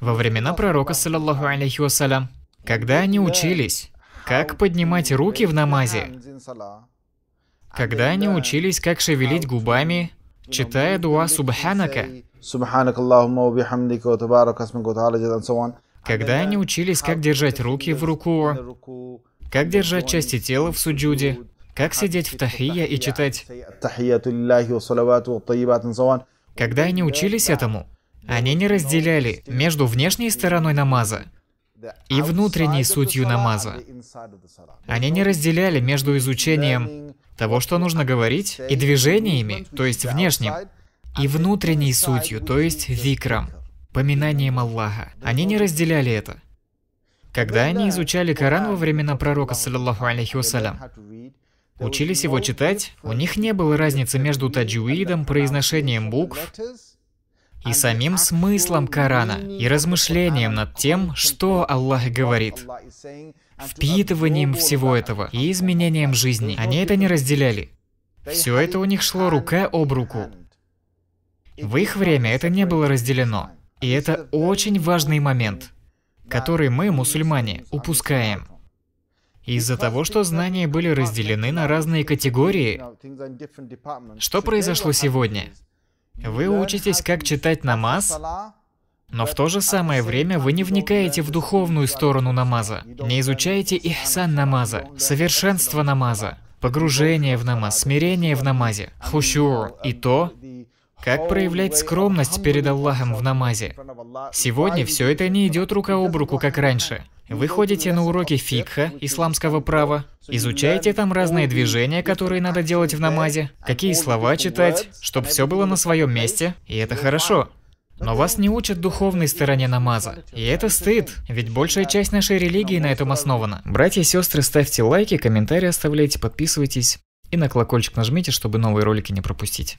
во времена пророка, саллаллаху алейхи вассалям, когда они учились, как поднимать руки в намазе, когда они учились, как шевелить губами, читая дуа Субханака, когда они учились, как держать руки в руку, как держать части тела в суджуде, как сидеть в тахия и читать. Когда они учились этому, они не разделяли между внешней стороной намаза и внутренней сутью намаза. Они не разделяли между изучением того, что нужно говорить, и движениями, то есть внешним, и внутренней сутью, то есть викром, поминанием Аллаха. Они не разделяли это. Когда они изучали Коран во времена пророка, саллаху алейхи вассалям, учились его читать, у них не было разницы между таджуидом, произношением букв и самим смыслом Корана, и размышлением над тем, что Аллах говорит, впитыванием всего этого и изменением жизни. Они это не разделяли. Все это у них шло рука об руку. В их время это не было разделено. И это очень важный момент, который мы, мусульмане, упускаем. Из-за того, что знания были разделены на разные категории, что произошло сегодня? Вы учитесь, как читать намаз, но в то же самое время вы не вникаете в духовную сторону намаза, не изучаете ихсан намаза, совершенство намаза, погружение в намаз, смирение в намазе, хушур и то, как проявлять скромность перед Аллахом в намазе? Сегодня все это не идет рука об руку, как раньше. Вы ходите на уроки фикха, исламского права, изучаете там разные движения, которые надо делать в намазе, какие слова читать, чтобы все было на своем месте, и это хорошо. Но вас не учат духовной стороне намаза. И это стыд, ведь большая часть нашей религии на этом основана. Братья и сестры, ставьте лайки, комментарии оставляйте, подписывайтесь и на колокольчик нажмите, чтобы новые ролики не пропустить.